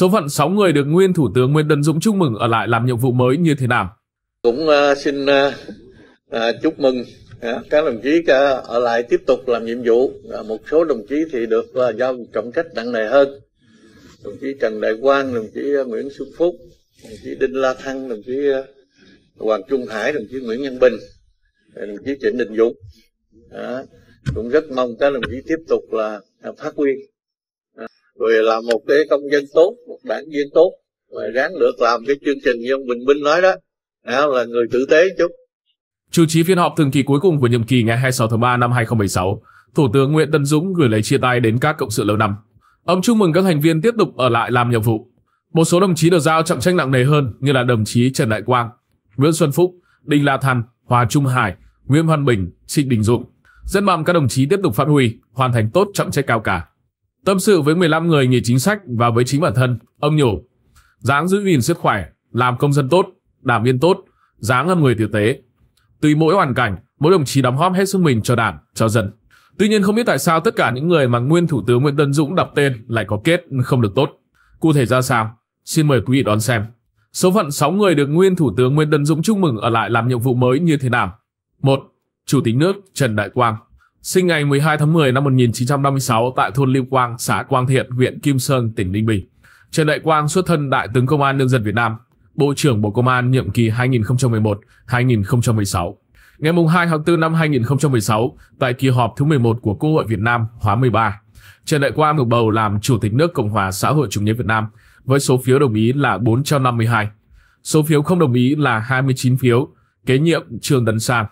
Số phận 6 người được nguyên Thủ tướng Nguyễn Tấn Dũng chúc mừng ở lại làm nhiệm vụ mới như thế nào? Cũng uh, xin uh, uh, chúc mừng các đồng chí ở lại tiếp tục làm nhiệm vụ. Một số đồng chí thì được giao trọng trách nặng nề hơn. Đồng chí Trần Đại Quang, đồng chí Nguyễn Xuân Phúc, đồng chí Đinh La Thăng, đồng chí Hoàng Trung Hải, đồng chí Nguyễn Nhân Bình, đồng chí Trịnh Đình Dũng. Cũng rất mong các đồng chí tiếp tục là phát huy rồi là một cái công dân tốt một đảng viên tốt mà ráng được làm cái chương trình như ông Bình Minh nói đó đó là người tử tế chút Chủ trì phiên họp thường kỳ cuối cùng của nhiệm kỳ ngày 26 tháng 3 năm 2016, Thủ tướng Nguyễn Tân Dũng gửi lời chia tay đến các cộng sự lâu năm. Ông chúc mừng các thành viên tiếp tục ở lại làm nhiệm vụ. Một số đồng chí được giao trọng trách nặng nề hơn như là đồng chí Trần Đại Quang, Nguyễn Xuân Phúc, Đinh La Thăng, Hòa Trung Hải, Nguyễn Văn Bình, Trịnh Đình Dụng, Rất mong các đồng chí tiếp tục phát huy, hoàn thành tốt trọng trách cao cả. Tâm sự với 15 người nghỉ chính sách và với chính bản thân, ông nhủ. Dáng giữ gìn sức khỏe, làm công dân tốt, đảng viên tốt, dáng làm người tử tế. Tùy mỗi hoàn cảnh, mỗi đồng chí đóng góp hết sức mình cho đảng, cho dân. Tuy nhiên không biết tại sao tất cả những người mà nguyên Thủ tướng Nguyễn Tân Dũng đọc tên lại có kết không được tốt. Cụ thể ra sao? Xin mời quý vị đón xem. Số phận 6 người được nguyên Thủ tướng Nguyễn Tân Dũng chúc mừng ở lại làm nhiệm vụ mới như thế nào? 1. Chủ tịch nước Trần Đại Quang sinh ngày 12 tháng 10 năm 1956 tại thôn Lưu Quang, xã Quang Thiện, huyện Kim Sơn, tỉnh Ninh Bình. Trần Đại Quang xuất thân Đại tướng Công an Nhân dân Việt Nam, Bộ trưởng Bộ Công an nhiệm kỳ 2011-2016. Ngày 2 tháng 4 năm 2016, tại kỳ họp thứ 11 của Quốc hội Việt Nam khóa 13, Trần Đại Quang được bầu làm Chủ tịch nước Cộng hòa xã hội chủ nghĩa Việt Nam với số phiếu đồng ý là 452. Số phiếu không đồng ý là 29 phiếu, kế nhiệm Trương Tấn Sang.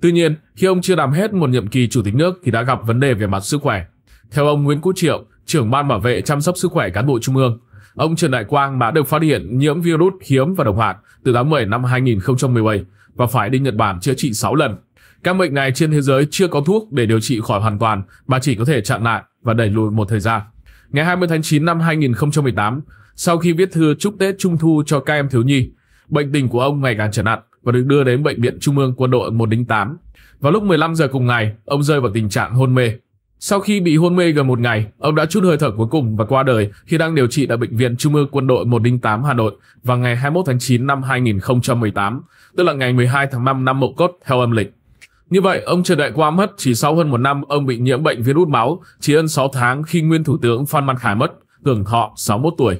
Tuy nhiên, khi ông chưa làm hết một nhiệm kỳ chủ tịch nước thì đã gặp vấn đề về mặt sức khỏe. Theo ông Nguyễn Cú Triệu, trưởng ban bảo vệ chăm sóc sức khỏe cán bộ trung ương, ông Trần Đại Quang đã được phát hiện nhiễm virus hiếm và độc hại từ tháng 10 năm 2017 và phải đi Nhật Bản chữa trị 6 lần. Các bệnh này trên thế giới chưa có thuốc để điều trị khỏi hoàn toàn mà chỉ có thể chặn lại và đẩy lùi một thời gian. Ngày 20 tháng 9 năm 2018, sau khi viết thư chúc Tết Trung Thu cho các em thiếu nhi, bệnh tình của ông ngày càng trở nặng và được đưa đến bệnh viện Trung ương Quân đội 108. Vào lúc 15 giờ cùng ngày, ông rơi vào tình trạng hôn mê. Sau khi bị hôn mê gần một ngày, ông đã chút hơi thở cuối cùng và qua đời khi đang điều trị tại Bệnh viện Trung ương Quân đội 108 Hà Nội vào ngày 21 tháng 9 năm 2018, tức là ngày 12 tháng 5 năm Mậu Cốt theo âm lịch. Như vậy, ông Trần Đại Quang mất chỉ sau hơn một năm ông bị nhiễm bệnh virus máu, chỉ hơn 6 tháng khi nguyên Thủ tướng Phan Văn Khải mất, hưởng thọ 61 tuổi.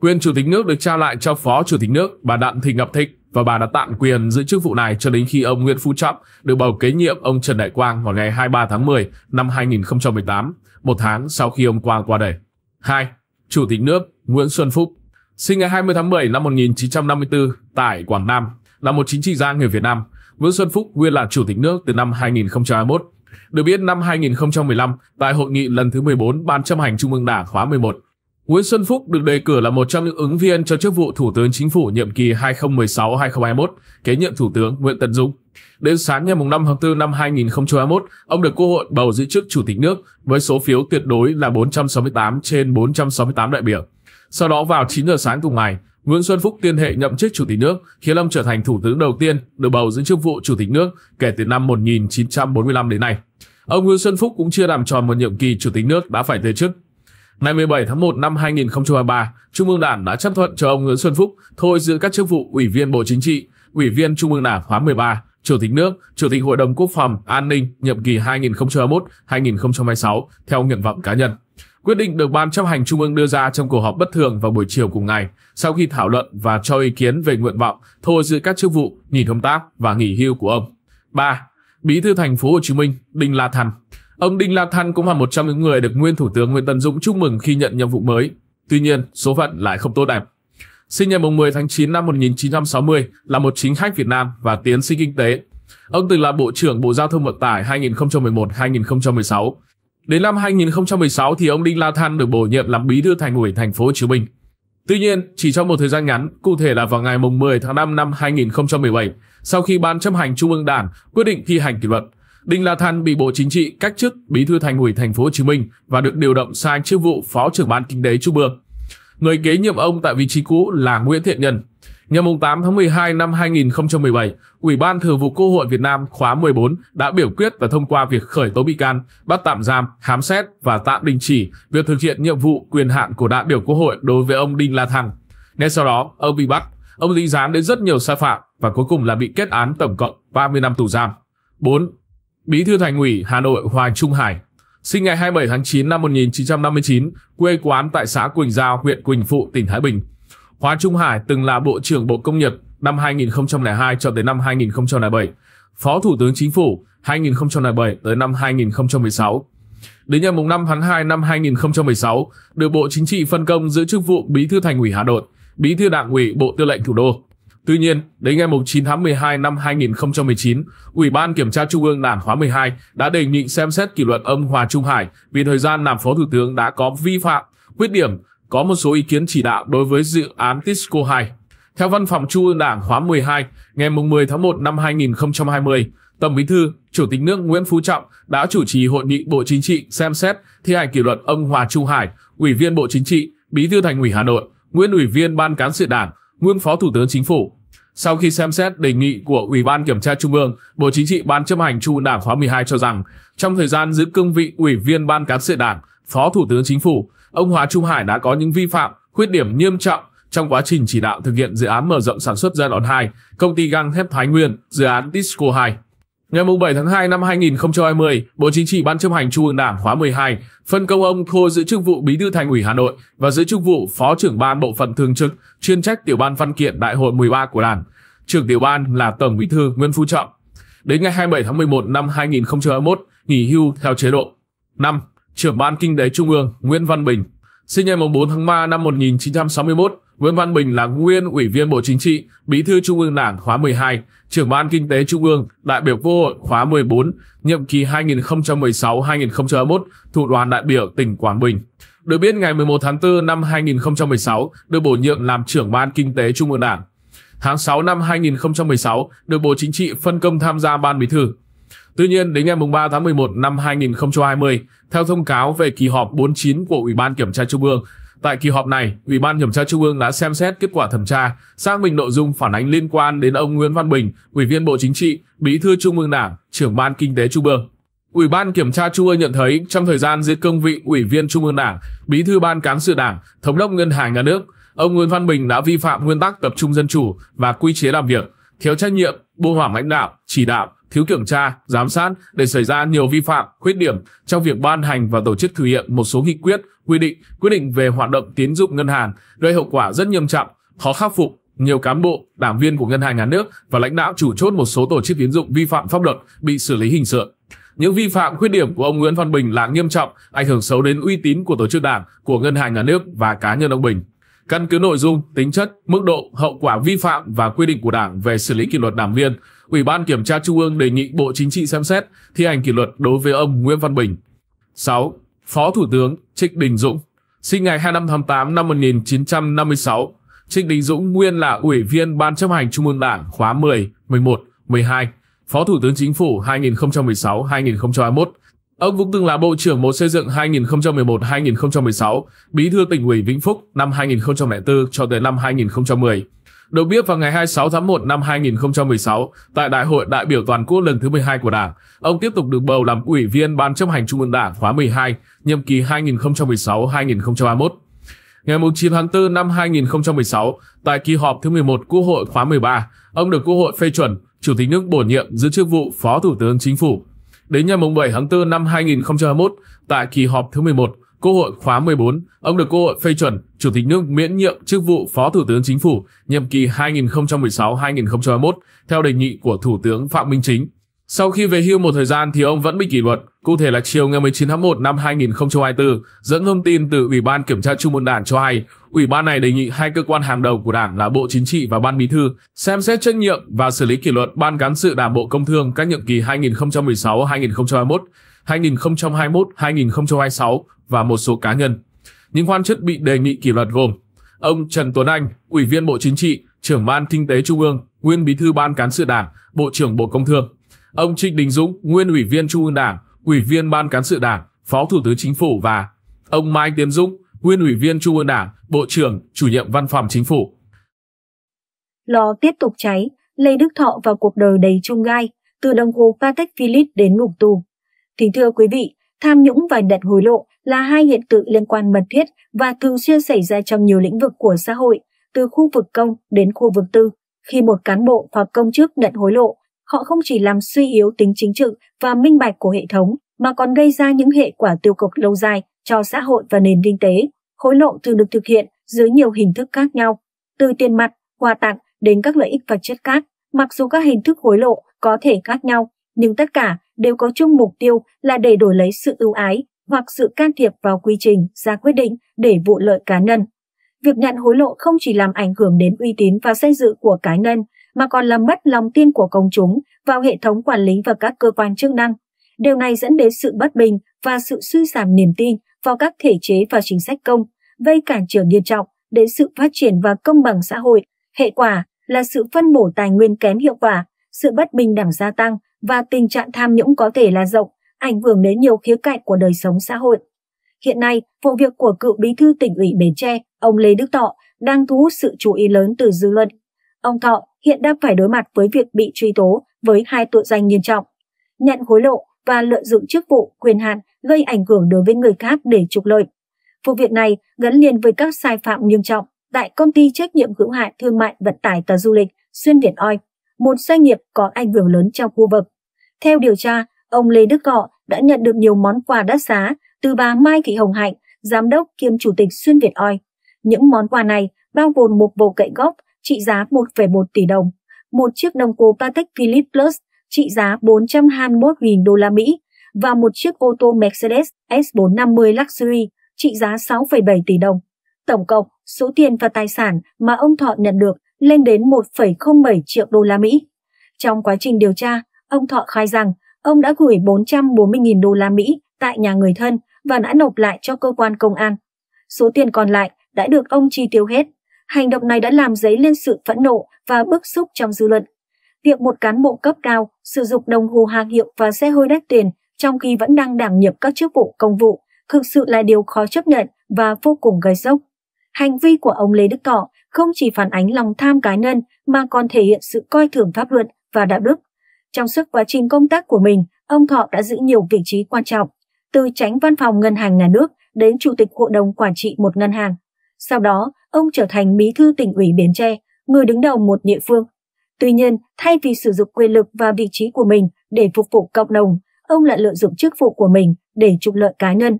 Quyền Chủ tịch nước được trao lại cho Phó Chủ tịch nước bà Đặng Thị Ngọc Thịnh và bà đã tạm quyền giữ chức vụ này cho đến khi ông Nguyễn Phú Trọng được bầu kế nhiệm ông Trần Đại Quang vào ngày 23 tháng 10 năm 2018, một tháng sau khi ông Quang qua đời. 2. Chủ tịch nước Nguyễn Xuân Phúc Sinh ngày 20 tháng 10 năm 1954 tại Quảng Nam, là một chính trị gia người Việt Nam. Nguyễn Xuân Phúc nguyên là Chủ tịch nước từ năm 2021. Được biết năm 2015, tại hội nghị lần thứ 14 Ban chấp hành Trung ương Đảng khóa 11, Nguyễn Xuân Phúc được đề cử là một trong những ứng viên cho chức vụ Thủ tướng Chính phủ nhiệm kỳ 2016-2021, kế nhiệm Thủ tướng Nguyễn Tấn Dũng. Đến sáng ngày 5 tháng 4 năm 2021, ông được Quốc hội bầu giữ chức Chủ tịch nước với số phiếu tuyệt đối là 468 trên 468 đại biểu. Sau đó vào 9 giờ sáng cùng ngày, Nguyễn Xuân Phúc tuyên hệ nhậm chức Chủ tịch nước, khiến ông trở thành Thủ tướng đầu tiên được bầu giữ chức vụ Chủ tịch nước kể từ năm 1945 đến nay. Ông Nguyễn Xuân Phúc cũng chưa làm tròn một nhiệm kỳ Chủ tịch nước đã phải từ chức. Ngày 17 tháng 1 năm 2023, Trung ương Đảng đã chấp thuận cho ông Nguyễn Xuân Phúc thôi giữ các chức vụ Ủy viên Bộ Chính trị, Ủy viên Trung ương Đảng khóa 13, Chủ tịch nước, Chủ tịch Hội đồng Quốc phòng An ninh nhiệm kỳ 2021-2026 theo nguyện vọng cá nhân. Quyết định được Ban chấp hành Trung ương đưa ra trong cuộc họp bất thường vào buổi chiều cùng ngày, sau khi thảo luận và cho ý kiến về nguyện vọng thôi giữ các chức vụ, nghỉ công tác và nghỉ hưu của ông. 3. Bí thư thành phố Hồ Chí Minh Đinh La Thành. Ông Đinh La Thăng cũng là một trong những người được nguyên Thủ tướng Nguyễn Tân Dũng chúc mừng khi nhận nhiệm vụ mới. Tuy nhiên, số phận lại không tốt đẹp. Sinh ngày 10 tháng 9 năm 1960 là một chính khách Việt Nam và tiến sĩ kinh tế. Ông từng là Bộ trưởng Bộ Giao thông Vận tải 2011-2016. Đến năm 2016 thì ông Đinh La Thăng được bổ nhiệm làm bí thư thành ủy thành phố Hồ Chí Minh. Tuy nhiên, chỉ trong một thời gian ngắn, cụ thể là vào ngày 10 tháng 5 năm 2017, sau khi Ban chấp hành Trung ương Đảng quyết định thi hành kỷ luật, Đinh La Thăng bị Bộ Chính trị cách chức Bí thư Thành ủy Thành phố Hồ Chí Minh và được điều động sang chức vụ Phó trưởng ban kinh tế Trung ương. Người kế nhiệm ông tại vị trí cũ là Nguyễn Thiện Nhân. Ngày 8 tháng 12 năm 2017, Ủy ban Thường vụ Quốc hội Việt Nam khóa 14 đã biểu quyết và thông qua việc khởi tố bị can, bắt tạm giam, khám xét và tạm đình chỉ việc thực hiện nhiệm vụ quyền hạn của đại biểu Quốc hội đối với ông Đinh La Thăng. Ngay sau đó, ông bị bắt, ông dính dáng đến rất nhiều sai phạm và cuối cùng là bị kết án tổng cộng 30 năm tù giam. 4. Bí thư Thành ủy Hà Nội Hoàng Trung Hải, sinh ngày 27 tháng 9 năm 1959, quê quán tại xã Quỳnh Giao, huyện Quỳnh Phụ, tỉnh Thái Bình. Hoàng Trung Hải từng là Bộ trưởng Bộ Công nghiệp năm 2002 cho đến năm 2007, Phó Thủ tướng Chính phủ 2007 tới năm 2016. Đến ngày 5 tháng 2 năm 2016, được Bộ Chính trị phân công giữ chức vụ Bí thư Thành ủy Hà Nội, Bí thư Đảng ủy Bộ Tư lệnh Thủ đô. Tuy nhiên, đến ngày 9 tháng 12 năm 2019, Ủy ban Kiểm tra Trung ương Đảng khóa 12 đã đề nghị xem xét kỷ luật ông Hòa Trung Hải vì thời gian làm Phó Thủ tướng đã có vi phạm, khuyết điểm, có một số ý kiến chỉ đạo đối với dự án TISCO 2. Theo Văn phòng Trung ương Đảng khóa 12, ngày 10 tháng 1 năm 2020, Tổng Bí thư, Chủ tịch nước Nguyễn Phú Trọng đã chủ trì hội nghị Bộ Chính trị xem xét thi hành kỷ luật ông Hòa Trung Hải, Ủy viên Bộ Chính trị, Bí thư Thành ủy Hà Nội, nguyên Ủy viên Ban cán sự Đảng, Nguyên Phó Thủ tướng Chính phủ. Sau khi xem xét đề nghị của Ủy ban Kiểm tra Trung ương, Bộ Chính trị Ban chấp hành Trung ương Đảng khóa 12 cho rằng, trong thời gian giữ cương vị Ủy viên Ban cán sự Đảng, Phó Thủ tướng Chính phủ, ông Hóa Trung Hải đã có những vi phạm, khuyết điểm nghiêm trọng trong quá trình chỉ đạo thực hiện dự án mở rộng sản xuất giai đoạn 2, công ty gang thép Thái Nguyên, dự án disco 2. Ngày 7 tháng 2 năm 2020, Bộ Chính trị Ban chấp hành Trung ương Đảng khóa 12 phân công ông Khô giữ chức vụ Bí thư Thành ủy Hà Nội và giữ chức vụ Phó trưởng ban bộ phận thường trực chuyên trách tiểu ban văn kiện Đại hội 13 của Đảng. Trưởng tiểu ban là Tổng Bí thư Nguyễn Phú Trọng. Đến ngày 27 tháng 11 năm 2021, nghỉ hưu theo chế độ. 5. Trưởng ban Kinh tế Trung ương Nguyễn Văn Bình. Sinh ngày 4 tháng 3 năm 1961, Nguyễn Văn Bình là nguyên Ủy viên Bộ Chính trị, Bí thư Trung ương Đảng khóa 12, trưởng ban Kinh tế Trung ương, đại biểu Quốc hội khóa 14, nhiệm kỳ 2016-2021, thủ đoàn đại biểu tỉnh Quảng Bình. Được biết ngày 11 tháng 4 năm 2016 được bổ nhiệm làm trưởng ban Kinh tế Trung ương Đảng. Tháng 6 năm 2016 được Bộ Chính trị phân công tham gia ban bí thư. Tuy nhiên, đến ngày 3 tháng 11 năm 2020, theo thông cáo về kỳ họp 49 của Ủy ban Kiểm tra Trung ương, Tại kỳ họp này, Ủy ban Kiểm tra Trung ương đã xem xét kết quả thẩm tra, xác minh nội dung phản ánh liên quan đến ông Nguyễn Văn Bình, Ủy viên Bộ Chính trị, Bí thư Trung ương Đảng, trưởng Ban Kinh tế Trung ương. Ủy ban Kiểm tra Trung ương nhận thấy trong thời gian giữ cương vị Ủy viên Trung ương Đảng, Bí thư Ban cán sự Đảng, Thống đốc Ngân hàng Nhà nước, ông Nguyễn Văn Bình đã vi phạm nguyên tắc tập trung dân chủ và quy chế làm việc, thiếu trách nhiệm, buông lỏng lãnh đạo, chỉ đạo, thiếu kiểm tra, giám sát để xảy ra nhiều vi phạm, khuyết điểm trong việc ban hành và tổ chức thực hiện một số nghị quyết, quy định, quyết định về hoạt động tín dụng ngân hàng gây hậu quả rất nghiêm trọng, khó khắc phục. Nhiều cán bộ, đảng viên của ngân hàng nhà nước và lãnh đạo chủ chốt một số tổ chức tín dụng vi phạm pháp luật bị xử lý hình sự. Những vi phạm khuyết điểm của ông Nguyễn Văn Bình là nghiêm trọng, ảnh hưởng xấu đến uy tín của tổ chức đảng, của ngân hàng nhà nước và cá nhân ông Bình. Căn cứ nội dung, tính chất, mức độ, hậu quả vi phạm và quy định của Đảng về xử lý kỷ luật đảng viên, Ủy ban Kiểm tra Trung ương đề nghị Bộ Chính trị xem xét thi hành kỷ luật đối với ông Nguyễn Văn Bình. 6. Phó Thủ tướng Trịnh Đình Dũng Sinh ngày 25 tháng 8 năm 1956, Trịnh Đình Dũng nguyên là Ủy viên Ban chấp hành Trung ương Đảng khóa 10, 11, 12, Phó Thủ tướng Chính phủ 2016-2021, Ông cũng từng là Bộ trưởng Bộ Xây dựng 2011-2016, Bí thư tỉnh ủy Vĩnh Phúc năm 2004 cho tới năm 2010. Được biết vào ngày 26 tháng 1 năm 2016, tại Đại hội đại biểu toàn quốc lần thứ 12 của Đảng, ông tiếp tục được bầu làm Ủy viên Ban chấp hành Trung ương Đảng khóa 12, nhiệm kỳ 2016-2021. Ngày 9 tháng 4 năm 2016, tại kỳ họp thứ 11 Quốc hội khóa 13, ông được Quốc hội phê chuẩn Chủ tịch nước bổ nhiệm giữ chức vụ Phó Thủ tướng Chính phủ Đến ngày 7 tháng 4 năm 2021, tại kỳ họp thứ 11, Quốc hội khóa 14, ông được Quốc hội phê chuẩn Chủ tịch nước miễn nhiệm chức vụ Phó Thủ tướng Chính phủ nhiệm kỳ 2016-2021 theo đề nghị của Thủ tướng Phạm Minh Chính. Sau khi về hưu một thời gian thì ông vẫn bị kỷ luật Cụ thể là chiều ngày 19 tháng 1 năm 2024, dẫn thông tin từ Ủy ban Kiểm tra Trung ương Đảng cho hay, Ủy ban này đề nghị hai cơ quan hàng đầu của Đảng là Bộ Chính trị và Ban Bí thư xem xét trách nhiệm và xử lý kỷ luật Ban cán sự Đảng Bộ Công Thương các nhiệm kỳ 2016-2021, 2021-2026 và một số cá nhân. Những quan chức bị đề nghị kỷ luật gồm ông Trần Tuấn Anh, Ủy viên Bộ Chính trị, trưởng Ban Kinh tế Trung ương, nguyên Bí thư Ban cán sự Đảng, Bộ trưởng Bộ Công Thương, ông Trịnh Đình Dũng, nguyên Ủy viên Trung ương Đảng, Ủy viên Ban Cán sự Đảng, Phó Thủ tướng Chính phủ và ông Mai Tiến Dũng, nguyên Ủy viên Trung ương Đảng, Bộ trưởng, Chủ nhiệm Văn phòng Chính phủ. Lò tiếp tục cháy, Lê Đức Thọ vào cuộc đời đầy chông gai, từ đồng hồ Patek Philippe đến ngục tù. Kính thưa quý vị, tham nhũng và đặt hối lộ là hai hiện tượng liên quan mật thiết và thường xuyên xảy ra trong nhiều lĩnh vực của xã hội, từ khu vực công đến khu vực tư. Khi một cán bộ hoặc công chức đặt hối lộ họ không chỉ làm suy yếu tính chính trực và minh bạch của hệ thống mà còn gây ra những hệ quả tiêu cực lâu dài cho xã hội và nền kinh tế. Hối lộ thường được thực hiện dưới nhiều hình thức khác nhau, từ tiền mặt, quà tặng đến các lợi ích vật chất khác. Mặc dù các hình thức hối lộ có thể khác nhau, nhưng tất cả đều có chung mục tiêu là để đổi lấy sự ưu ái hoặc sự can thiệp vào quy trình ra quyết định để vụ lợi cá nhân. Việc nhận hối lộ không chỉ làm ảnh hưởng đến uy tín và danh dự của cá nhân mà còn làm mất lòng tin của công chúng vào hệ thống quản lý và các cơ quan chức năng. Điều này dẫn đến sự bất bình và sự suy giảm niềm tin vào các thể chế và chính sách công, gây cản trở nghiêm trọng đến sự phát triển và công bằng xã hội. Hệ quả là sự phân bổ tài nguyên kém hiệu quả, sự bất bình đẳng gia tăng và tình trạng tham nhũng có thể là rộng, ảnh hưởng đến nhiều khía cạnh của đời sống xã hội. Hiện nay, vụ việc của cựu bí thư tỉnh ủy Bến Tre, ông Lê Đức Thọ, đang thu hút sự chú ý lớn từ dư luận. Ông Thọ hiện đang phải đối mặt với việc bị truy tố với hai tội danh nghiêm trọng, nhận hối lộ và lợi dụng chức vụ, quyền hạn gây ảnh hưởng đối với người khác để trục lợi. Vụ việc này gắn liền với các sai phạm nghiêm trọng tại công ty trách nhiệm hữu hạn thương mại vận tải và du lịch Xuyên Việt Oi, một doanh nghiệp có ảnh hưởng lớn trong khu vực. Theo điều tra, ông Lê Đức Cọ đã nhận được nhiều món quà đắt giá từ bà Mai Thị Hồng Hạnh, giám đốc kiêm chủ tịch Xuyên Việt Oi. Những món quà này bao gồm một bộ cậy góc trị giá 1,1 tỷ đồng, một chiếc đồng hồ Patek Philippe Plus trị giá 421.000 đô la Mỹ và một chiếc ô tô Mercedes S450 Luxury trị giá 6,7 tỷ đồng. Tổng cộng, số tiền và tài sản mà ông Thọ nhận được lên đến 1,07 triệu đô la Mỹ. Trong quá trình điều tra, ông Thọ khai rằng ông đã gửi 440.000 đô la Mỹ tại nhà người thân và đã nộp lại cho cơ quan công an. Số tiền còn lại đã được ông chi tiêu hết Hành động này đã làm dấy lên sự phẫn nộ và bức xúc trong dư luận. Việc một cán bộ cấp cao sử dụng đồng hồ hàng hiệu và xe hơi đắt tiền trong khi vẫn đang đảm nhiệm các chức vụ công vụ thực sự là điều khó chấp nhận và vô cùng gây sốc. Hành vi của ông Lê Đức Thọ không chỉ phản ánh lòng tham cá nhân mà còn thể hiện sự coi thường pháp luật và đạo đức. Trong suốt quá trình công tác của mình, ông Thọ đã giữ nhiều vị trí quan trọng, từ tránh văn phòng ngân hàng nhà nước đến chủ tịch hội đồng quản trị một ngân hàng. Sau đó, ông trở thành bí thư tỉnh ủy Bến Tre, người đứng đầu một địa phương. Tuy nhiên, thay vì sử dụng quyền lực và vị trí của mình để phục vụ cộng đồng, ông lại lợi dụng chức vụ của mình để trục lợi cá nhân.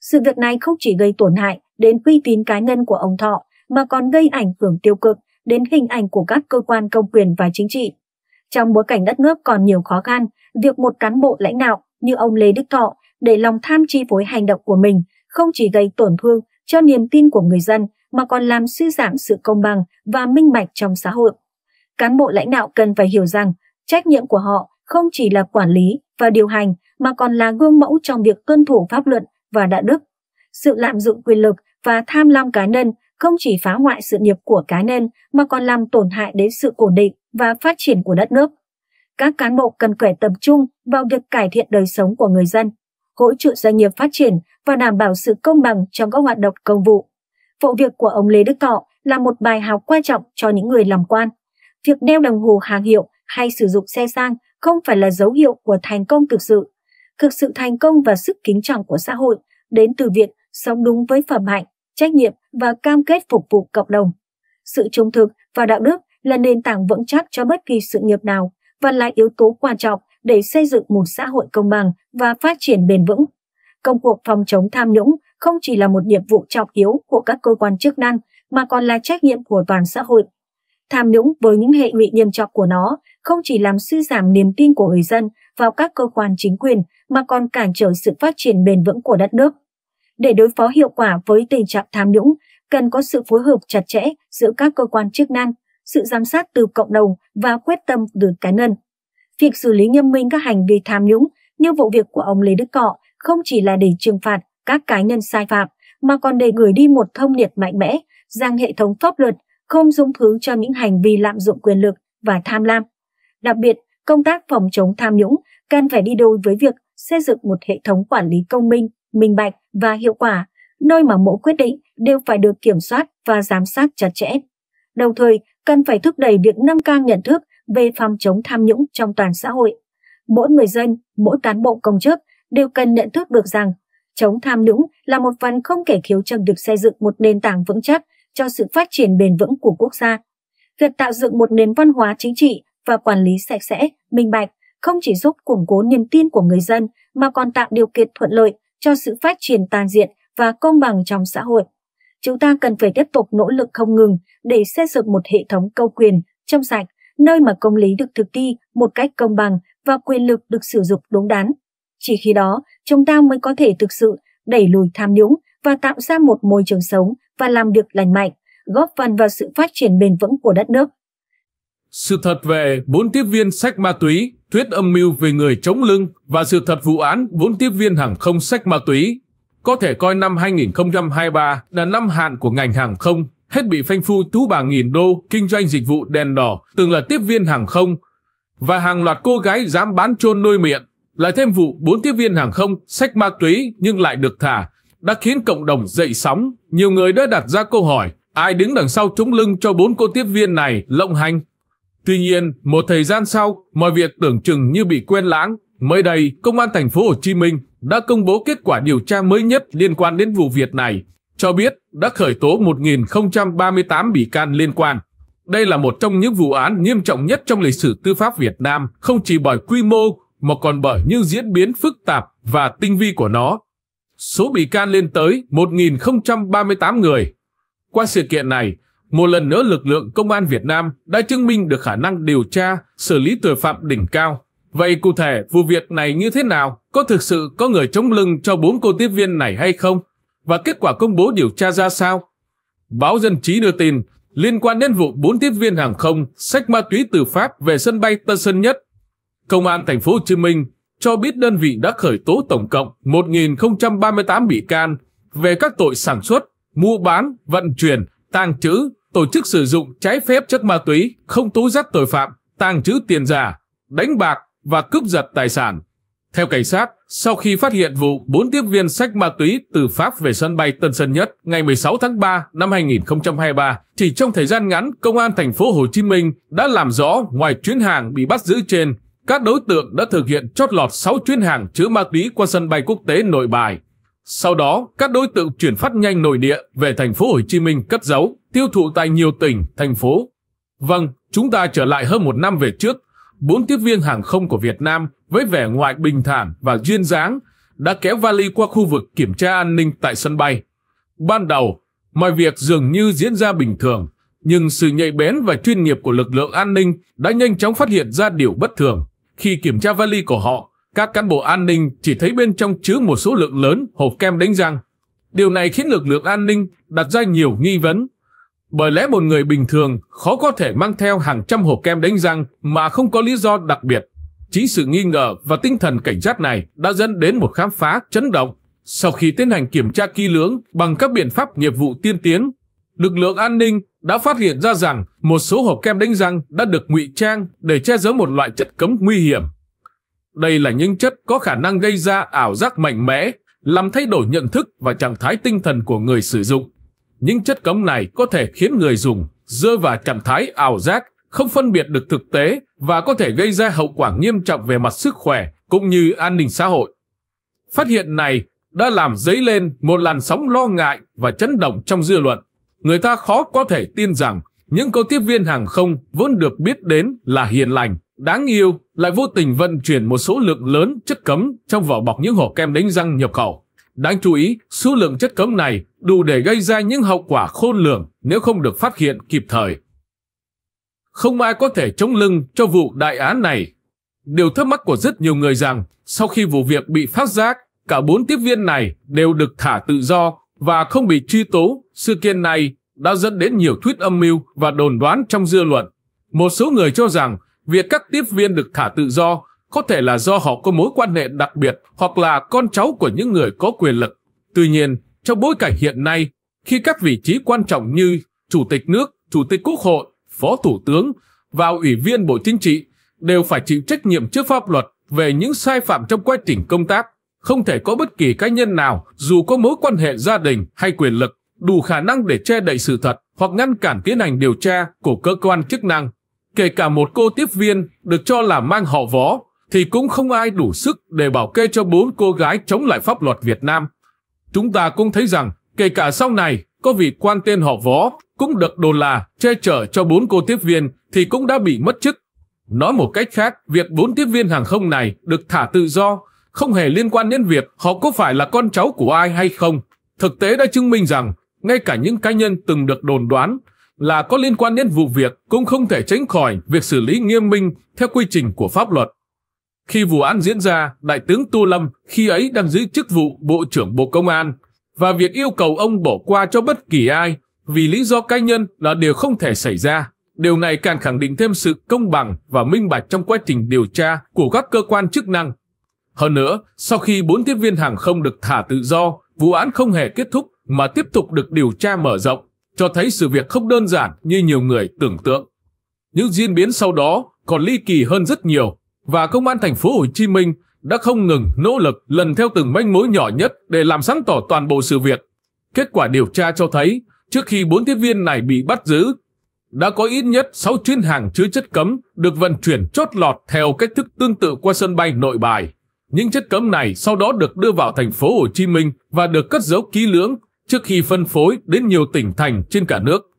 Sự việc này không chỉ gây tổn hại đến uy tín cá nhân của ông Thọ, mà còn gây ảnh hưởng tiêu cực đến hình ảnh của các cơ quan công quyền và chính trị. Trong bối cảnh đất nước còn nhiều khó khăn, việc một cán bộ lãnh đạo như ông Lê Đức Thọ để lòng tham chi phối hành động của mình không chỉ gây tổn thương cho niềm tin của người dân mà còn làm suy giảm sự công bằng và minh bạch trong xã hội. Cán bộ lãnh đạo cần phải hiểu rằng trách nhiệm của họ không chỉ là quản lý và điều hành mà còn là gương mẫu trong việc tuân thủ pháp luật và đạo đức. Sự lạm dụng quyền lực và tham lam cá nhân không chỉ phá hoại sự nghiệp của cá nhân mà còn làm tổn hại đến sự ổn định và phát triển của đất nước. Các cán bộ cần phải tập trung vào việc cải thiện đời sống của người dân, hỗ trợ doanh nghiệp phát triển và đảm bảo sự công bằng trong các hoạt động công vụ. Vụ việc của ông Lê Đức Thọ là một bài học quan trọng cho những người làm quan. Việc đeo đồng hồ hàng hiệu hay sử dụng xe sang không phải là dấu hiệu của thành công thực sự. Thực sự thành công và sức kính trọng của xã hội đến từ việc sống đúng với phẩm hạnh, trách nhiệm và cam kết phục vụ cộng đồng. Sự trung thực và đạo đức là nền tảng vững chắc cho bất kỳ sự nghiệp nào và là yếu tố quan trọng để xây dựng một xã hội công bằng và phát triển bền vững. Công cuộc phòng chống tham nhũng không chỉ là một nhiệm vụ trọng yếu của các cơ quan chức năng mà còn là trách nhiệm của toàn xã hội. Tham nhũng với những hệ lụy nghiêm trọng của nó không chỉ làm suy giảm niềm tin của người dân vào các cơ quan chính quyền mà còn cản trở sự phát triển bền vững của đất nước. Để đối phó hiệu quả với tình trạng tham nhũng, cần có sự phối hợp chặt chẽ giữa các cơ quan chức năng, sự giám sát từ cộng đồng và quyết tâm từ cá nhân. Việc xử lý nghiêm minh các hành vi tham nhũng như vụ việc của ông Lê Đức Cọ không chỉ là để trừng phạt các cá nhân sai phạm, mà còn để gửi đi một thông điệp mạnh mẽ rằng hệ thống pháp luật không dung thứ cho những hành vi lạm dụng quyền lực và tham lam. Đặc biệt, công tác phòng chống tham nhũng cần phải đi đôi với việc xây dựng một hệ thống quản lý công minh, minh bạch và hiệu quả, nơi mà mỗi quyết định đều phải được kiểm soát và giám sát chặt chẽ. Đồng thời, cần phải thúc đẩy việc nâng cao nhận thức về phòng chống tham nhũng trong toàn xã hội. Mỗi người dân, mỗi cán bộ công chức đều cần nhận thức được rằng chống tham nhũng là một phần không kể thiếu trong việc xây dựng một nền tảng vững chắc cho sự phát triển bền vững của quốc gia. Việc tạo dựng một nền văn hóa chính trị và quản lý sạch sẽ, minh bạch không chỉ giúp củng cố niềm tin của người dân mà còn tạo điều kiện thuận lợi cho sự phát triển toàn diện và công bằng trong xã hội. Chúng ta cần phải tiếp tục nỗ lực không ngừng để xây dựng một hệ thống câu quyền trong sạch, nơi mà công lý được thực thi một cách công bằng và quyền lực được sử dụng đúng đắn. Chỉ khi đó, chúng ta mới có thể thực sự đẩy lùi tham nhũng và tạo ra một môi trường sống và làm được lành mạnh, góp phần vào sự phát triển bền vững của đất nước. Sự thật về bốn tiếp viên sách ma túy, thuyết âm mưu về người chống lưng và sự thật vụ án bốn tiếp viên hàng không sách ma túy có thể coi năm 2023 là năm hạn của ngành hàng không, hết bị phanh phui tú bà nghìn đô kinh doanh dịch vụ đèn đỏ, từng là tiếp viên hàng không, và hàng loạt cô gái dám bán chôn nuôi miệng lại thêm vụ bốn tiếp viên hàng không sách ma túy nhưng lại được thả, đã khiến cộng đồng dậy sóng. Nhiều người đã đặt ra câu hỏi, ai đứng đằng sau trúng lưng cho bốn cô tiếp viên này lộng hành? Tuy nhiên, một thời gian sau, mọi việc tưởng chừng như bị quên lãng. Mới đây, Công an thành phố Hồ Chí Minh đã công bố kết quả điều tra mới nhất liên quan đến vụ việc này, cho biết đã khởi tố 1.038 bị can liên quan. Đây là một trong những vụ án nghiêm trọng nhất trong lịch sử tư pháp Việt Nam, không chỉ bởi quy mô mà còn bởi những diễn biến phức tạp và tinh vi của nó. Số bị can lên tới 1.038 người. Qua sự kiện này, một lần nữa lực lượng công an Việt Nam đã chứng minh được khả năng điều tra, xử lý tội phạm đỉnh cao. Vậy cụ thể vụ việc này như thế nào? Có thực sự có người chống lưng cho bốn cô tiếp viên này hay không? Và kết quả công bố điều tra ra sao? Báo Dân chí đưa tin, liên quan đến vụ bốn tiếp viên hàng không sách ma túy từ Pháp về sân bay Tân Sơn Nhất Công an thành phố Hồ Chí Minh cho biết đơn vị đã khởi tố tổng cộng 1038 bị can về các tội sản xuất, mua bán, vận chuyển, tàng trữ, tổ chức sử dụng trái phép chất ma túy, không tố giác tội phạm, tàng trữ tiền giả, đánh bạc và cướp giật tài sản. Theo cảnh sát, sau khi phát hiện vụ 4 tiếp viên sách ma túy từ Pháp về sân bay Tân Sơn Nhất ngày 16 tháng 3 năm 2023, chỉ trong thời gian ngắn, công an thành phố Hồ Chí Minh đã làm rõ ngoài chuyến hàng bị bắt giữ trên các đối tượng đã thực hiện chót lọt 6 chuyến hàng chứa ma túy qua sân bay quốc tế Nội Bài. Sau đó, các đối tượng chuyển phát nhanh nội địa về thành phố Hồ Chí Minh cất giấu, tiêu thụ tại nhiều tỉnh, thành phố. Vâng, chúng ta trở lại hơn một năm về trước, bốn tiếp viên hàng không của Việt Nam với vẻ ngoài bình thản và duyên dáng đã kéo vali qua khu vực kiểm tra an ninh tại sân bay. Ban đầu, mọi việc dường như diễn ra bình thường, nhưng sự nhạy bén và chuyên nghiệp của lực lượng an ninh đã nhanh chóng phát hiện ra điều bất thường. Khi kiểm tra vali của họ, các cán bộ an ninh chỉ thấy bên trong chứa một số lượng lớn hộp kem đánh răng. Điều này khiến lực lượng an ninh đặt ra nhiều nghi vấn. Bởi lẽ một người bình thường khó có thể mang theo hàng trăm hộp kem đánh răng mà không có lý do đặc biệt. Chính sự nghi ngờ và tinh thần cảnh giác này đã dẫn đến một khám phá chấn động. Sau khi tiến hành kiểm tra kỹ lưỡng bằng các biện pháp nghiệp vụ tiên tiến, lực lượng an ninh đã phát hiện ra rằng một số hộp kem đánh răng đã được ngụy trang để che giấu một loại chất cấm nguy hiểm. Đây là những chất có khả năng gây ra ảo giác mạnh mẽ, làm thay đổi nhận thức và trạng thái tinh thần của người sử dụng. Những chất cấm này có thể khiến người dùng rơi vào trạng thái ảo giác, không phân biệt được thực tế và có thể gây ra hậu quả nghiêm trọng về mặt sức khỏe cũng như an ninh xã hội. Phát hiện này đã làm dấy lên một làn sóng lo ngại và chấn động trong dư luận người ta khó có thể tin rằng những câu tiếp viên hàng không vốn được biết đến là hiền lành, đáng yêu, lại vô tình vận chuyển một số lượng lớn chất cấm trong vỏ bọc những hộp kem đánh răng nhập khẩu. Đáng chú ý, số lượng chất cấm này đủ để gây ra những hậu quả khôn lường nếu không được phát hiện kịp thời. Không ai có thể chống lưng cho vụ đại án này. Điều thắc mắc của rất nhiều người rằng, sau khi vụ việc bị phát giác, cả bốn tiếp viên này đều được thả tự do và không bị truy tố, sự kiện này đã dẫn đến nhiều thuyết âm mưu và đồn đoán trong dư luận. Một số người cho rằng việc các tiếp viên được thả tự do có thể là do họ có mối quan hệ đặc biệt hoặc là con cháu của những người có quyền lực. Tuy nhiên, trong bối cảnh hiện nay, khi các vị trí quan trọng như Chủ tịch nước, Chủ tịch Quốc hội, Phó Thủ tướng và Ủy viên Bộ Chính trị đều phải chịu trách nhiệm trước pháp luật về những sai phạm trong quá trình công tác không thể có bất kỳ cá nhân nào, dù có mối quan hệ gia đình hay quyền lực, đủ khả năng để che đậy sự thật hoặc ngăn cản tiến hành điều tra của cơ quan chức năng. Kể cả một cô tiếp viên được cho là mang họ võ, thì cũng không ai đủ sức để bảo kê cho bốn cô gái chống lại pháp luật Việt Nam. Chúng ta cũng thấy rằng, kể cả sau này, có vị quan tên họ võ cũng được đồn là che chở cho bốn cô tiếp viên thì cũng đã bị mất chức. Nói một cách khác, việc bốn tiếp viên hàng không này được thả tự do không hề liên quan đến việc họ có phải là con cháu của ai hay không. Thực tế đã chứng minh rằng, ngay cả những cá nhân từng được đồn đoán là có liên quan đến vụ việc cũng không thể tránh khỏi việc xử lý nghiêm minh theo quy trình của pháp luật. Khi vụ án diễn ra, Đại tướng Tô Lâm khi ấy đang giữ chức vụ Bộ trưởng Bộ Công an và việc yêu cầu ông bỏ qua cho bất kỳ ai vì lý do cá nhân là điều không thể xảy ra. Điều này càng khẳng định thêm sự công bằng và minh bạch trong quá trình điều tra của các cơ quan chức năng hơn nữa, sau khi bốn tiếp viên hàng không được thả tự do, vụ án không hề kết thúc mà tiếp tục được điều tra mở rộng, cho thấy sự việc không đơn giản như nhiều người tưởng tượng. Những diễn biến sau đó còn ly kỳ hơn rất nhiều và công an thành phố Hồ Chí Minh đã không ngừng nỗ lực lần theo từng manh mối nhỏ nhất để làm sáng tỏ toàn bộ sự việc. Kết quả điều tra cho thấy, trước khi bốn tiếp viên này bị bắt giữ, đã có ít nhất 6 chuyến hàng chứa chất cấm được vận chuyển chốt lọt theo cách thức tương tự qua sân bay nội bài. Những chất cấm này sau đó được đưa vào thành phố Hồ Chí Minh và được cất giấu kỹ lưỡng trước khi phân phối đến nhiều tỉnh thành trên cả nước.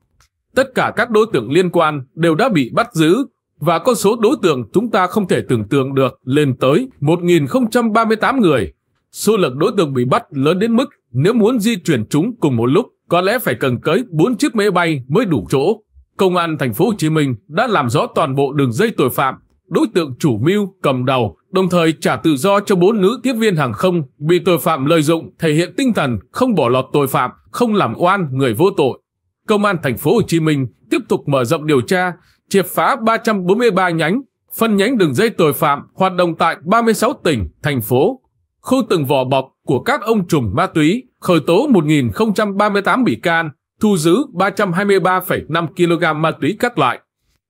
Tất cả các đối tượng liên quan đều đã bị bắt giữ và con số đối tượng chúng ta không thể tưởng tượng được lên tới 1.038 người. Số lượng đối tượng bị bắt lớn đến mức nếu muốn di chuyển chúng cùng một lúc có lẽ phải cần cấy 4 chiếc máy bay mới đủ chỗ. Công an thành phố Hồ Chí Minh đã làm rõ toàn bộ đường dây tội phạm đối tượng chủ mưu, cầm đầu, đồng thời trả tự do cho bốn nữ tiếp viên hàng không bị tội phạm lợi dụng thể hiện tinh thần không bỏ lọt tội phạm, không làm oan người vô tội. Công an thành phố Hồ Chí Minh tiếp tục mở rộng điều tra, triệt phá 343 nhánh, phân nhánh đường dây tội phạm hoạt động tại 36 tỉnh, thành phố. Khu từng vỏ bọc của các ông trùm ma túy, khởi tố 1.038 bị can, thu giữ 323,5 kg ma túy các loại,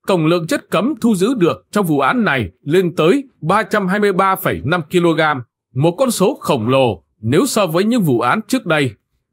Tổng lượng chất cấm thu giữ được trong vụ án này lên tới 323,5 kg, một con số khổng lồ nếu so với những vụ án trước đây.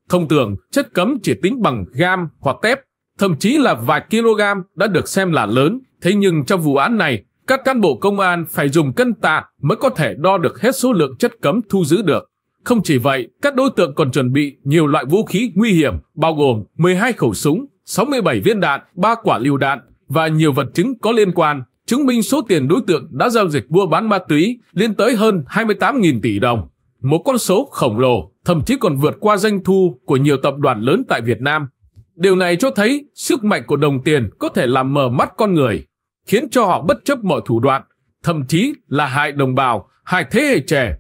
Thông thường, chất cấm chỉ tính bằng gam hoặc tép, thậm chí là vài kg đã được xem là lớn. Thế nhưng trong vụ án này, các cán bộ công an phải dùng cân tạ mới có thể đo được hết số lượng chất cấm thu giữ được. Không chỉ vậy, các đối tượng còn chuẩn bị nhiều loại vũ khí nguy hiểm, bao gồm 12 khẩu súng, 67 viên đạn, 3 quả liều đạn, và nhiều vật chứng có liên quan chứng minh số tiền đối tượng đã giao dịch mua bán ma túy lên tới hơn 28.000 tỷ đồng, một con số khổng lồ, thậm chí còn vượt qua doanh thu của nhiều tập đoàn lớn tại Việt Nam. Điều này cho thấy sức mạnh của đồng tiền có thể làm mờ mắt con người, khiến cho họ bất chấp mọi thủ đoạn, thậm chí là hại đồng bào, hại thế hệ trẻ.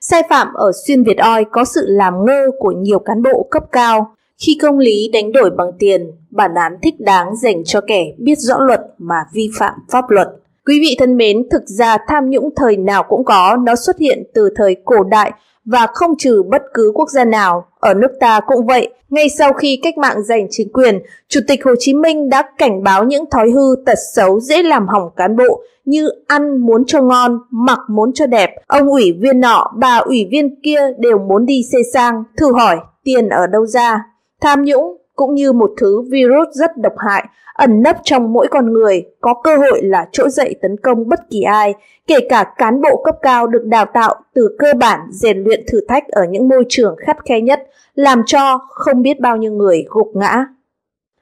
Sai phạm ở xuyên Việt Oi có sự làm ngơ của nhiều cán bộ cấp cao, khi công lý đánh đổi bằng tiền, bản án thích đáng dành cho kẻ biết rõ luật mà vi phạm pháp luật. Quý vị thân mến, thực ra tham nhũng thời nào cũng có, nó xuất hiện từ thời cổ đại và không trừ bất cứ quốc gia nào. Ở nước ta cũng vậy, ngay sau khi cách mạng giành chính quyền, Chủ tịch Hồ Chí Minh đã cảnh báo những thói hư tật xấu dễ làm hỏng cán bộ như ăn muốn cho ngon, mặc muốn cho đẹp. Ông ủy viên nọ, bà ủy viên kia đều muốn đi xe sang, thử hỏi tiền ở đâu ra. Tham nhũng cũng như một thứ virus rất độc hại, ẩn nấp trong mỗi con người, có cơ hội là trỗi dậy tấn công bất kỳ ai, kể cả cán bộ cấp cao được đào tạo từ cơ bản rèn luyện thử thách ở những môi trường khắt khe nhất, làm cho không biết bao nhiêu người gục ngã.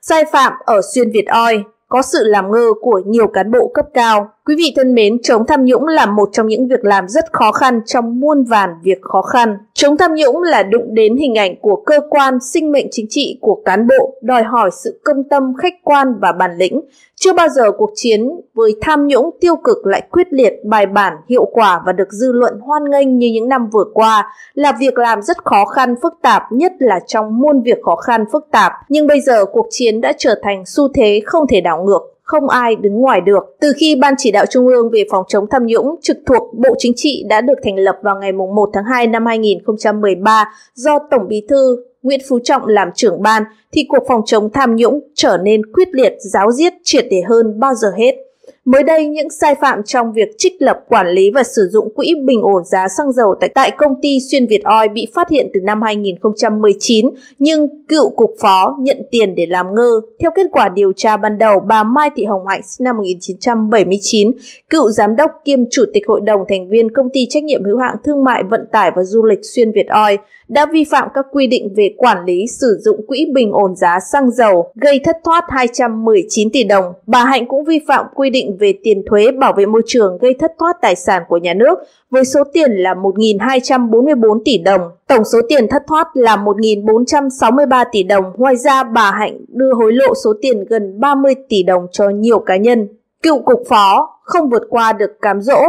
Sai phạm ở xuyên Việt Oi có sự làm ngơ của nhiều cán bộ cấp cao Quý vị thân mến, chống tham nhũng là một trong những việc làm rất khó khăn trong muôn vàn việc khó khăn. Chống tham nhũng là đụng đến hình ảnh của cơ quan, sinh mệnh chính trị của cán bộ, đòi hỏi sự công tâm, khách quan và bản lĩnh. Chưa bao giờ cuộc chiến với tham nhũng tiêu cực lại quyết liệt, bài bản, hiệu quả và được dư luận hoan nghênh như những năm vừa qua là việc làm rất khó khăn, phức tạp, nhất là trong muôn việc khó khăn, phức tạp. Nhưng bây giờ cuộc chiến đã trở thành xu thế không thể đảo ngược không ai đứng ngoài được. Từ khi Ban chỉ đạo Trung ương về phòng chống tham nhũng trực thuộc Bộ Chính trị đã được thành lập vào ngày 1 tháng 2 năm 2013 do Tổng Bí thư Nguyễn Phú Trọng làm trưởng ban thì cuộc phòng chống tham nhũng trở nên quyết liệt, giáo diết, triệt để hơn bao giờ hết. Mới đây, những sai phạm trong việc trích lập quản lý và sử dụng quỹ bình ổn giá xăng dầu tại, tại công ty Xuyên Việt Oil bị phát hiện từ năm 2019, nhưng cựu cục phó nhận tiền để làm ngơ. Theo kết quả điều tra ban đầu, bà Mai Thị Hồng Hạnh sinh năm 1979, cựu giám đốc kiêm chủ tịch hội đồng thành viên công ty trách nhiệm hữu hạn thương mại vận tải và du lịch Xuyên Việt Oil đã vi phạm các quy định về quản lý sử dụng quỹ bình ổn giá xăng dầu gây thất thoát 219 tỷ đồng. Bà Hạnh cũng vi phạm quy định về tiền thuế bảo vệ môi trường gây thất thoát tài sản của nhà nước với số tiền là 1.244 tỷ đồng. Tổng số tiền thất thoát là 1.463 tỷ đồng. Ngoài ra, bà Hạnh đưa hối lộ số tiền gần 30 tỷ đồng cho nhiều cá nhân. Cựu cục phó không vượt qua được cám dỗ,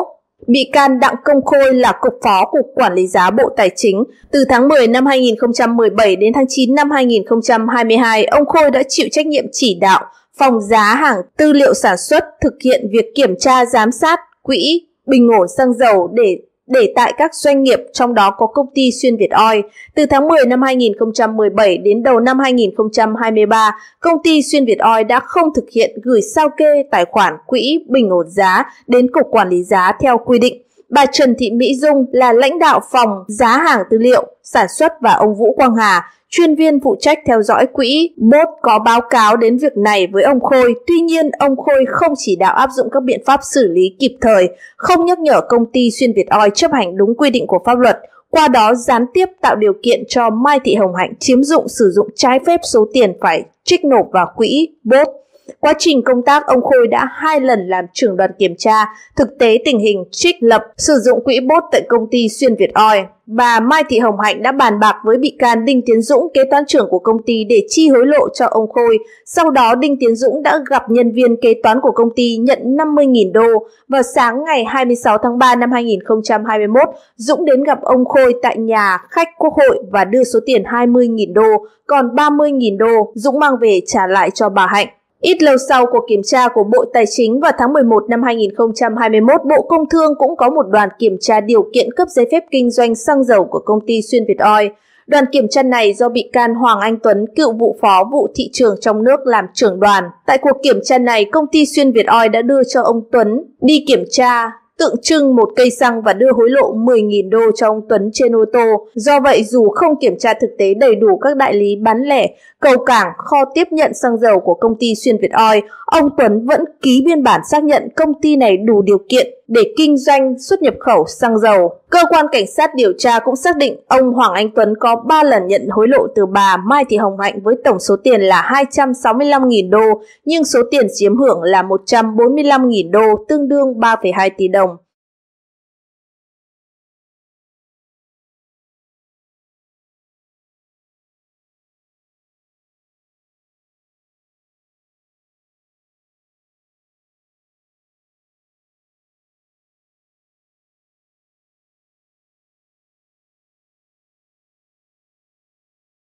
Bị can Đặng Công Khôi là cục phó cục quản lý giá Bộ Tài chính. Từ tháng 10 năm 2017 đến tháng 9 năm 2022, ông Khôi đã chịu trách nhiệm chỉ đạo Phòng giá hàng tư liệu sản xuất thực hiện việc kiểm tra giám sát quỹ bình ổn xăng dầu để để tại các doanh nghiệp trong đó có công ty xuyên Việt Oil. Từ tháng 10 năm 2017 đến đầu năm 2023, công ty xuyên Việt Oil đã không thực hiện gửi sao kê tài khoản quỹ bình ổn giá đến Cục Quản lý giá theo quy định. Bà Trần Thị Mỹ Dung là lãnh đạo phòng giá hàng tư liệu, sản xuất và ông Vũ Quang Hà, Chuyên viên phụ trách theo dõi quỹ Bốt có báo cáo đến việc này với ông Khôi, tuy nhiên ông Khôi không chỉ đạo áp dụng các biện pháp xử lý kịp thời, không nhắc nhở công ty xuyên Việt Oi chấp hành đúng quy định của pháp luật, qua đó gián tiếp tạo điều kiện cho Mai Thị Hồng Hạnh chiếm dụng sử dụng trái phép số tiền phải trích nộp vào quỹ Bốt. Quá trình công tác, ông Khôi đã hai lần làm trưởng đoàn kiểm tra thực tế tình hình trích lập sử dụng quỹ bốt tại công ty Xuyên Việt Oi. Bà Mai Thị Hồng Hạnh đã bàn bạc với bị can Đinh Tiến Dũng, kế toán trưởng của công ty để chi hối lộ cho ông Khôi. Sau đó, Đinh Tiến Dũng đã gặp nhân viên kế toán của công ty nhận 50.000 đô. Vào sáng ngày 26 tháng 3 năm 2021, Dũng đến gặp ông Khôi tại nhà khách quốc hội và đưa số tiền 20.000 đô, còn 30.000 đô Dũng mang về trả lại cho bà Hạnh. Ít lâu sau cuộc kiểm tra của Bộ Tài chính vào tháng 11 năm 2021, Bộ Công Thương cũng có một đoàn kiểm tra điều kiện cấp giấy phép kinh doanh xăng dầu của công ty Xuyên Việt Oil. Đoàn kiểm tra này do bị can Hoàng Anh Tuấn, cựu vụ phó vụ thị trường trong nước làm trưởng đoàn. Tại cuộc kiểm tra này, công ty Xuyên Việt Oil đã đưa cho ông Tuấn đi kiểm tra tượng trưng một cây xăng và đưa hối lộ 10.000 đô cho ông Tuấn trên ô tô. Do vậy, dù không kiểm tra thực tế đầy đủ các đại lý bán lẻ, cầu cảng, kho tiếp nhận xăng dầu của công ty Xuyên Việt Oil, Ông Tuấn vẫn ký biên bản xác nhận công ty này đủ điều kiện để kinh doanh xuất nhập khẩu xăng dầu. Cơ quan cảnh sát điều tra cũng xác định ông Hoàng Anh Tuấn có 3 lần nhận hối lộ từ bà Mai Thị Hồng Hạnh với tổng số tiền là 265.000 đô, nhưng số tiền chiếm hưởng là 145.000 đô, tương đương 3,2 tỷ đồng.